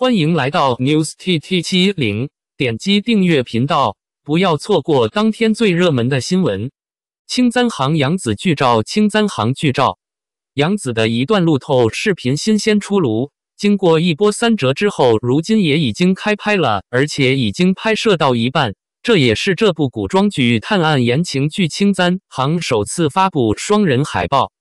欢迎来到 News T T 七零，点击订阅频道，不要错过当天最热门的新闻。青簪行杨紫剧照，青簪行剧照，杨紫的一段路透视频新鲜出炉。经过一波三折之后，如今也已经开拍了，而且已经拍摄到一半。这也是这部古装剧探案言情剧《青簪行》首次发布双人海报。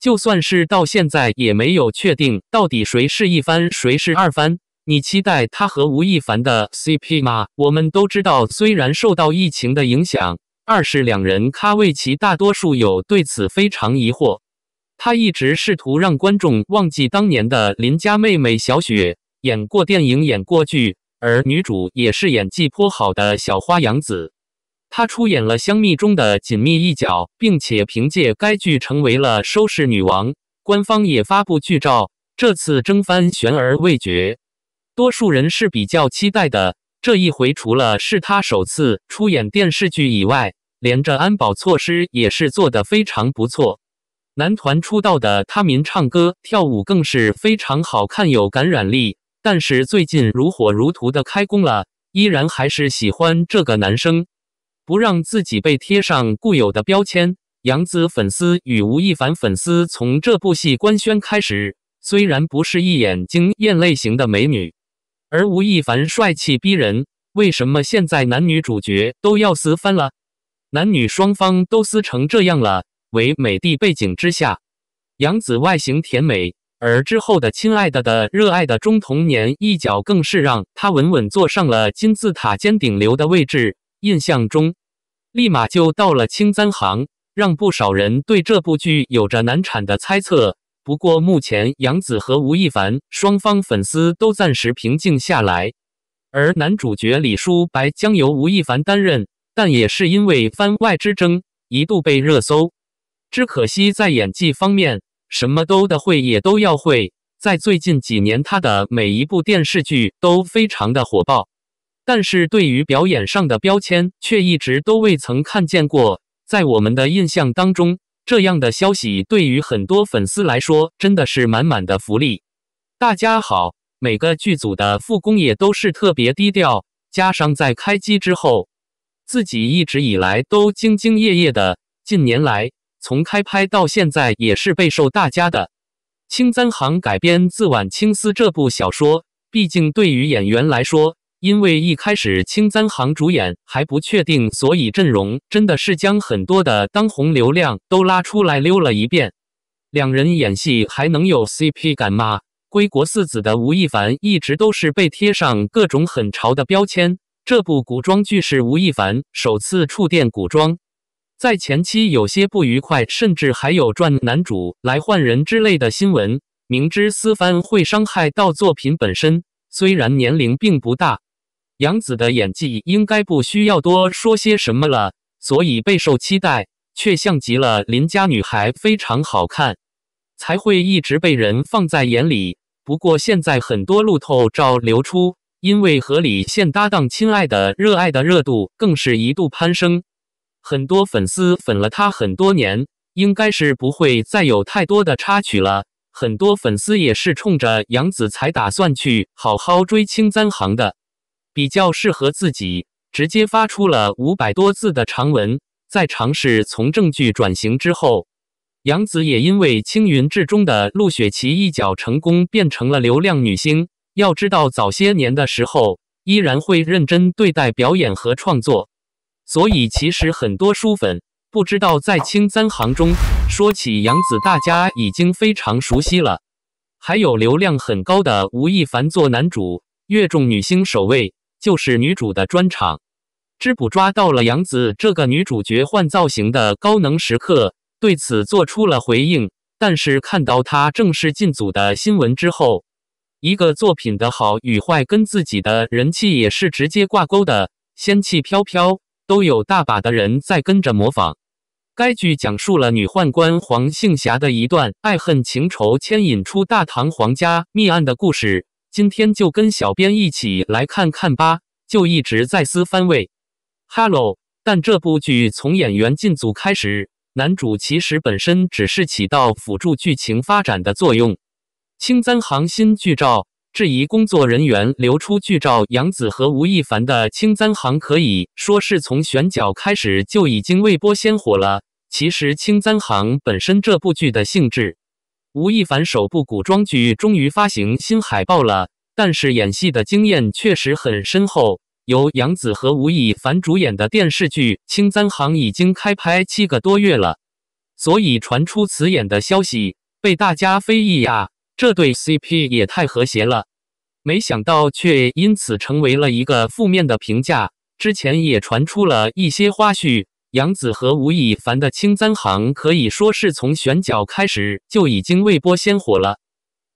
就算是到现在，也没有确定到底谁是一番，谁是二番。你期待他和吴亦凡的 CP 吗？我们都知道，虽然受到疫情的影响，二是两人咖位其大多数有对此非常疑惑。他一直试图让观众忘记当年的邻家妹妹小雪，演过电影，演过剧，而女主也是演技颇好的小花杨紫。她出演了《香蜜》中的紧密一角，并且凭借该剧成为了收视女王。官方也发布剧照，这次征番悬而未决。多数人是比较期待的，这一回除了是他首次出演电视剧以外，连着安保措施也是做得非常不错。男团出道的他，民唱歌跳舞更是非常好看，有感染力。但是最近如火如荼的开工了，依然还是喜欢这个男生，不让自己被贴上固有的标签。杨紫粉丝与吴亦凡粉丝从这部戏官宣开始，虽然不是一眼惊艳类型的美女。而吴亦凡帅气逼人，为什么现在男女主角都要撕翻了？男女双方都撕成这样了，唯美的背景之下，杨紫外形甜美，而之后的《亲爱的》的《热爱的》中童年一角更是让她稳稳坐上了金字塔尖顶流的位置。印象中，立马就到了《青簪行》，让不少人对这部剧有着难产的猜测。不过目前，杨紫和吴亦凡双方粉丝都暂时平静下来。而男主角李叔白将由吴亦凡担任，但也是因为番外之争，一度被热搜。只可惜在演技方面，什么都得会也都要会。在最近几年，他的每一部电视剧都非常的火爆，但是对于表演上的标签，却一直都未曾看见过。在我们的印象当中。这样的消息对于很多粉丝来说真的是满满的福利。大家好，每个剧组的复工也都是特别低调，加上在开机之后，自己一直以来都兢兢业业的。近年来，从开拍到现在也是备受大家的。《青簪行》改编自晚清思这部小说，毕竟对于演员来说。因为一开始青簪行主演还不确定，所以阵容真的是将很多的当红流量都拉出来溜了一遍。两人演戏还能有 CP 感吗？归国四子的吴亦凡一直都是被贴上各种很潮的标签。这部古装剧是吴亦凡首次触电古装，在前期有些不愉快，甚至还有赚男主来换人之类的新闻。明知私翻会伤害到作品本身，虽然年龄并不大。杨紫的演技应该不需要多说些什么了，所以备受期待，却像极了邻家女孩，非常好看，才会一直被人放在眼里。不过现在很多路透照流出，因为和李现搭档《亲爱的热爱的》热度更是一度攀升，很多粉丝粉了他很多年，应该是不会再有太多的插曲了。很多粉丝也是冲着杨紫才打算去好好追《青簪行》的。比较适合自己，直接发出了五百多字的长文，在尝试从正剧转型之后，杨紫也因为《青云志》中的陆雪琪一角成功变成了流量女星。要知道早些年的时候，依然会认真对待表演和创作，所以其实很多书粉不知道，在《青簪行》中说起杨紫，大家已经非常熟悉了。还有流量很高的吴亦凡做男主，越众女星首位。就是女主的专场，织补抓到了杨紫这个女主角换造型的高能时刻，对此做出了回应。但是看到她正式进组的新闻之后，一个作品的好与坏跟自己的人气也是直接挂钩的。仙气飘飘都有大把的人在跟着模仿。该剧讲述了女宦官黄杏霞的一段爱恨情仇，牵引出大唐皇家秘案的故事。今天就跟小编一起来看看吧，就一直在撕番位。Hello，但这部剧从演员进组开始，男主其实本身只是起到辅助剧情发展的作用。青簪行新剧照，质疑工作人员流出剧照，杨紫和吴亦凡的《青簪行》可以说是从选角开始就已经未播先火了。其实《青簪行》本身这部剧的性质。吴亦凡首部古装剧终于发行新海报了，但是演戏的经验确实很深厚。由杨紫和吴亦凡主演的电视剧《青簪行》已经开拍七个多月了，所以传出此演的消息被大家非议啊！这对 CP 也太和谐了，没想到却因此成为了一个负面的评价。之前也传出了一些花絮。杨子和吴亦凡的《青簪行》可以说是从选角开始就已经未播先火了。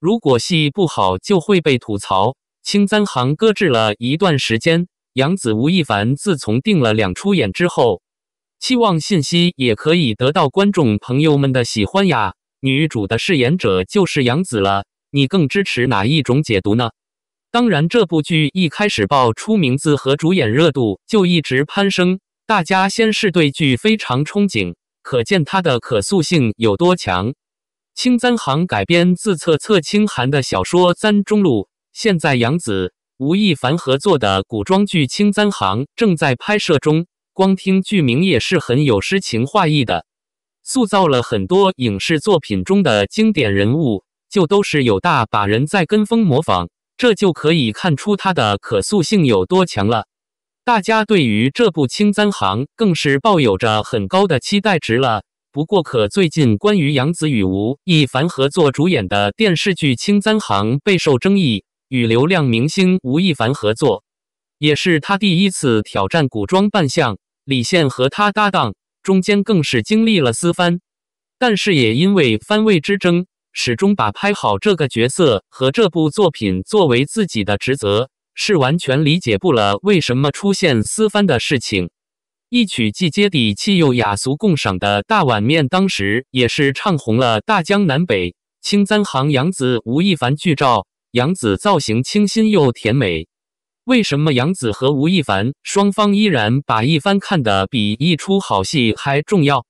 如果戏不好，就会被吐槽。《青簪行》搁置了一段时间。杨子、吴亦凡自从定了两出演之后，期望信息也可以得到观众朋友们的喜欢呀。女主的饰演者就是杨子了。你更支持哪一种解读呢？当然，这部剧一开始爆出名字和主演热度就一直攀升。大家先是对剧非常憧憬，可见它的可塑性有多强。《青簪行》改编自侧侧青寒的小说《簪中录》，现在杨紫、吴亦凡合作的古装剧《青簪行》正在拍摄中。光听剧名也是很有诗情画意的。塑造了很多影视作品中的经典人物，就都是有大把人在跟风模仿，这就可以看出它的可塑性有多强了。大家对于这部《青簪行》更是抱有着很高的期待值了。不过，可最近关于杨紫与吴亦凡合作主演的电视剧《青簪行》备受争议。与流量明星吴亦凡合作，也是他第一次挑战古装扮相。李现和他搭档，中间更是经历了私番，但是也因为番位之争，始终把拍好这个角色和这部作品作为自己的职责。是完全理解不了为什么出现撕番的事情。一曲既接地气又雅俗共赏的大碗面，当时也是唱红了大江南北。《青簪行》杨紫吴亦凡剧照，杨紫造型清新又甜美。为什么杨紫和吴亦凡双方依然把一番看得比一出好戏还重要？《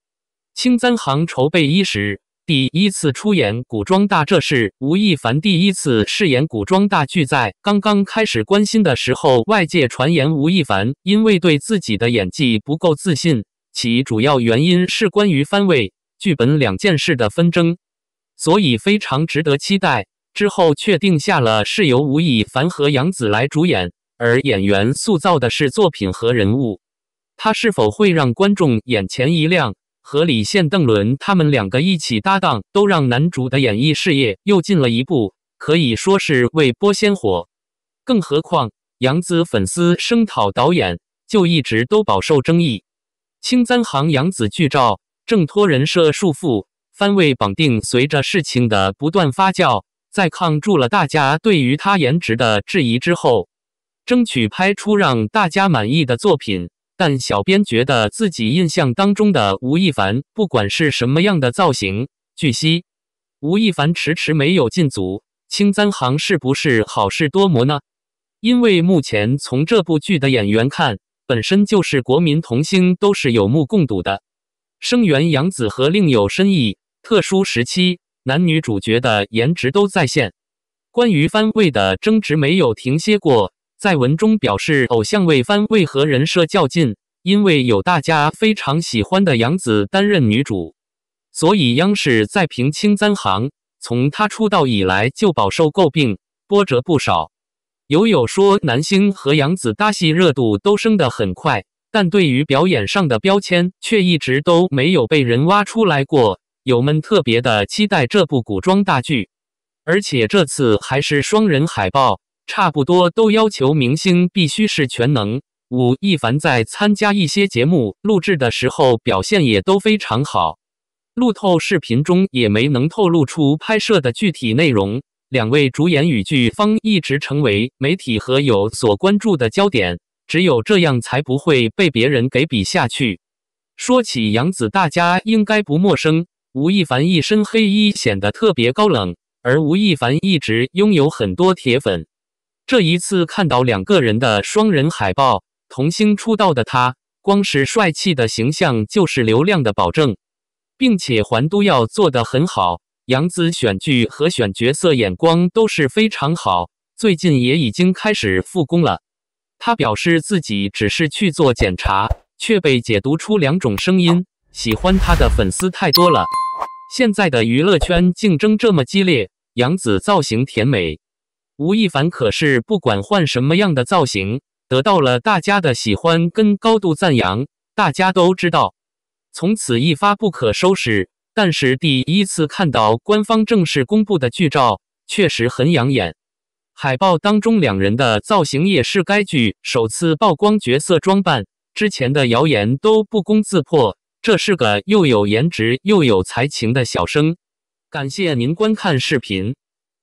青簪行》筹备伊始。第一次出演古装大，这是吴亦凡第一次饰演古装大剧。在刚刚开始关心的时候，外界传言吴亦凡因为对自己的演技不够自信，其主要原因是关于番位、剧本两件事的纷争，所以非常值得期待。之后确定下了是由吴亦凡和杨紫来主演，而演员塑造的是作品和人物，他是否会让观众眼前一亮？和李现、邓伦他们两个一起搭档，都让男主的演艺事业又进了一步，可以说是为播先火。更何况杨紫粉丝声讨导演，就一直都饱受争议。《青簪行》杨紫剧照，挣脱人设束缚，番位绑定。随着事情的不断发酵，在抗住了大家对于她颜值的质疑之后，争取拍出让大家满意的作品。但小编觉得自己印象当中的吴亦凡，不管是什么样的造型。据悉，吴亦凡迟迟没有进组，《青簪行》是不是好事多磨呢？因为目前从这部剧的演员看，本身就是国民童星，都是有目共睹的。声援杨紫和另有深意，特殊时期男女主角的颜值都在线。关于番位的争执没有停歇过。在文中表示，偶像未翻为何人设较劲？因为有大家非常喜欢的杨紫担任女主，所以央视在评《青簪行》。从她出道以来就饱受诟病，波折不少。有友说男星和杨紫搭戏热度都升得很快，但对于表演上的标签却一直都没有被人挖出来过。友们特别的期待这部古装大剧，而且这次还是双人海报。差不多都要求明星必须是全能。吴亦凡在参加一些节目录制的时候，表现也都非常好。路透视频中也没能透露出拍摄的具体内容。两位主演与剧方一直成为媒体和友所关注的焦点，只有这样才不会被别人给比下去。说起杨紫，大家应该不陌生。吴亦凡一身黑衣显得特别高冷，而吴亦凡一直拥有很多铁粉。这一次看到两个人的双人海报，童星出道的他，光是帅气的形象就是流量的保证，并且还都要做得很好。杨紫选剧和选角色眼光都是非常好，最近也已经开始复工了。他表示自己只是去做检查，却被解读出两种声音。喜欢他的粉丝太多了，现在的娱乐圈竞争这么激烈，杨紫造型甜美。吴亦凡可是不管换什么样的造型，得到了大家的喜欢跟高度赞扬。大家都知道，从此一发不可收拾。但是第一次看到官方正式公布的剧照，确实很养眼。海报当中两人的造型也是该剧首次曝光角色装扮之前的谣言都不攻自破。这是个又有颜值又有才情的小生。感谢您观看视频。